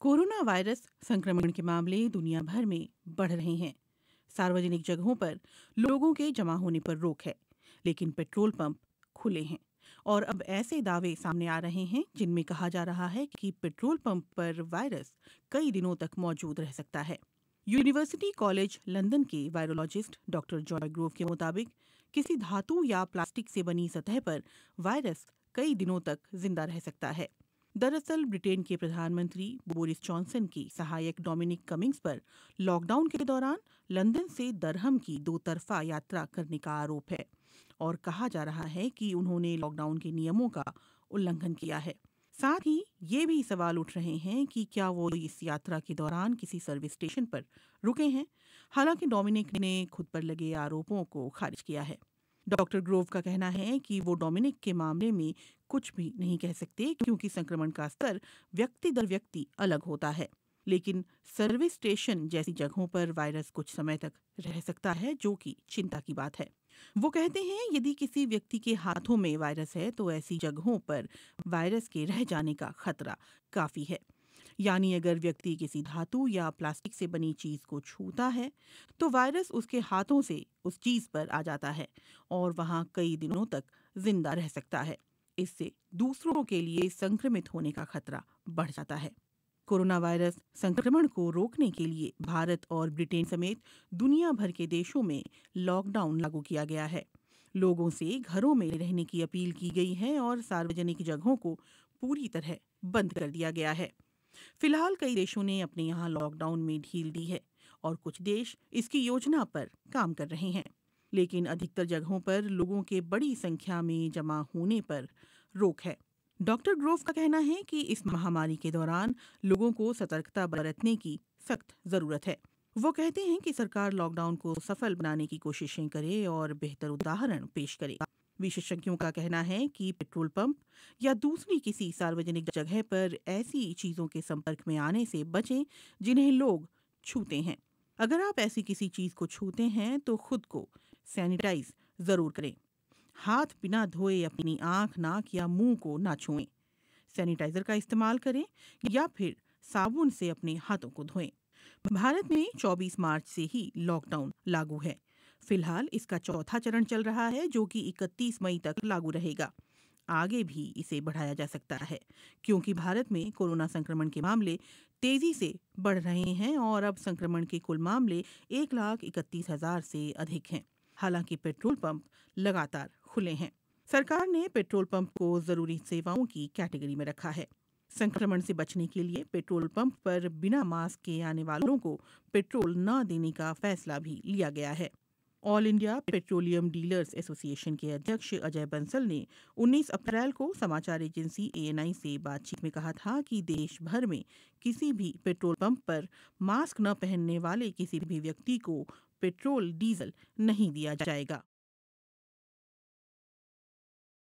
corona virus संक्रमण के मामले दुनिया भर में बढ़ रहे हैं सार्वजनिक जगहों पर लोगों के जमा होने पर रोक है लेकिन पेट्रोल पंप खुले हैं और अब ऐसे दावे सामने आ रहे हैं जिनमें कहा जा रहा है कि पेट्रोल पंप पर वायरस कई दिनों तक मौजूद रह सकता है यूनिवर्सिटी कॉलेज लंदन के वायरोलॉजिस्ट डॉक्टर जॉय ग्रोव के मुताबिक किसी धातु या प्लास्टिक से बनी सतह पर वायरस कई दिनों तक जिंदा रह सकता है दरअसल ब्रिटेन के प्रधानमंत्री बोरिस जॉनसन की सहायक डोमिनिक कमिंग्स पर लॉकडाउन के दौरान लंदन से दरहम की दो तरफा यात्रा करने का आरोप है और कहा जा रहा है कि उन्होंने लॉकडाउन के नियमों का उल्लंघन किया है साथ ही ये भी सवाल उठ रहे हैं कि क्या वो इस यात्रा के दौरान किसी सर्विस स्टेशन पर रुके हैं हालांकि डोमिनिक ने खुद पर लगे आरोपों को खारिज किया है डॉक्टर ग्रोव का कहना है कि वो डोमिनिक के मामले में कुछ भी नहीं कह सकते क्योंकि संक्रमण का स्तर व्यक्ति दर व्यक्ति अलग होता है लेकिन सर्विस स्टेशन जैसी जगहों पर वायरस कुछ समय तक रह सकता है जो कि चिंता की बात है वो कहते हैं यदि किसी व्यक्ति के हाथों में वायरस है तो ऐसी जगहों पर वायरस के रह जाने का खतरा काफी है यानी अगर व्यक्ति किसी धातु या प्लास्टिक से बनी चीज़ को छूता है तो वायरस उसके हाथों से उस चीज़ पर आ जाता है और वहाँ कई दिनों तक जिंदा रह सकता है इससे दूसरों के लिए संक्रमित होने का खतरा बढ़ जाता है कोरोना वायरस संक्रमण को रोकने के लिए भारत और ब्रिटेन समेत दुनिया भर के देशों में लॉकडाउन लागू किया गया है लोगों से घरों में रहने की अपील की गई है और सार्वजनिक जगहों को पूरी तरह बंद कर दिया गया है फिलहाल कई देशों ने अपने यहाँ लॉकडाउन में ढील दी है और कुछ देश इसकी योजना पर काम कर रहे हैं लेकिन अधिकतर जगहों पर लोगों के बड़ी संख्या में जमा होने पर रोक है डॉक्टर ग्रोव का कहना है कि इस महामारी के दौरान लोगों को सतर्कता बरतने की सख्त जरूरत है वो कहते हैं कि सरकार लॉकडाउन को सफल बनाने की कोशिशें करे और बेहतर उदाहरण पेश करे विशेषज्ञों का कहना है कि पेट्रोल पंप या दूसरी किसी सार्वजनिक जगह पर ऐसी चीज़ों के संपर्क में आने से बचें जिन्हें लोग छूते हैं अगर आप ऐसी किसी चीज़ को छूते हैं तो खुद को सैनिटाइज ज़रूर करें हाथ बिना धोए अपनी आंख नाक या मुंह को ना छुएं सैनिटाइजर का इस्तेमाल करें या फिर साबुन से अपने हाथों को धोएं भारत में 24 मार्च से ही लॉकडाउन लागू है फिलहाल इसका चौथा चरण चल रहा है जो कि 31 मई तक लागू रहेगा आगे भी इसे बढ़ाया जा सकता है क्योंकि भारत में कोरोना संक्रमण के मामले तेजी से बढ़ रहे हैं और अब संक्रमण के कुल मामले एक लाख इकतीस हजार से अधिक हैं हालांकि पेट्रोल पंप लगातार खुले हैं सरकार ने पेट्रोल पंप को जरूरी सेवाओं की कैटेगरी में रखा है संक्रमण से बचने के लिए पेट्रोल पंप पर बिना मास्क के आने वालों को पेट्रोल न देने का फैसला भी लिया गया है All India petroleum dealers association के अध्यक्ष अजय बंसल ने 19 अप्रैल को समाचार एजेंसी एएनआई से बातचीत में कहा था कि देश भर में किसी भी पेट्रोल पंप पर मास्क न पहनने वाले किसी भी व्यक्ति को पेट्रोल डीजल नहीं दिया जाएगा